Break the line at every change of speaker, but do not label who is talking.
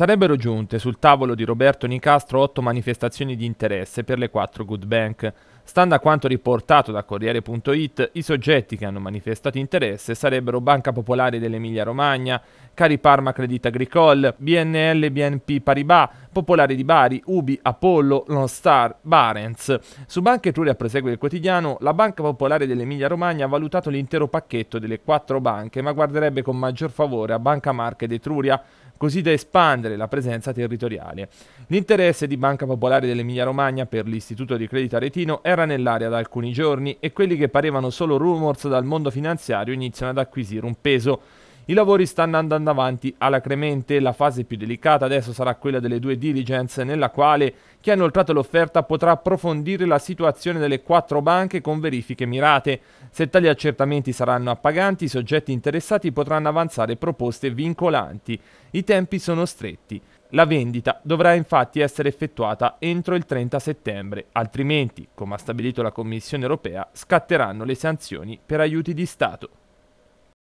Sarebbero giunte sul tavolo di Roberto Nicastro otto manifestazioni di interesse per le quattro good bank. Stando a quanto riportato da Corriere.it, i soggetti che hanno manifestato interesse sarebbero Banca Popolare dell'Emilia Romagna, Cari Parma Credit Agricole, BNL BNP Paribas, Popolare di Bari, Ubi, Apollo, Lonstar, Barents. Su Banca Etruria, prosegue il quotidiano, la Banca Popolare dell'Emilia Romagna ha valutato l'intero pacchetto delle quattro banche, ma guarderebbe con maggior favore a Banca Marche ed Etruria, così da espandere la presenza territoriale. L'interesse di Banca Popolare dell'Emilia Romagna per l'Istituto di Credito Aretino era nell'area da alcuni giorni e quelli che parevano solo rumors dal mondo finanziario iniziano ad acquisire un peso. I lavori stanno andando avanti alacremente, la fase più delicata adesso sarà quella delle due diligence nella quale chi ha inoltrato l'offerta potrà approfondire la situazione delle quattro banche con verifiche mirate. Se tali accertamenti saranno appaganti, i soggetti interessati potranno avanzare proposte vincolanti. I tempi sono stretti. La vendita dovrà infatti essere effettuata entro il 30 settembre, altrimenti, come ha stabilito la Commissione europea, scatteranno le sanzioni per aiuti di Stato.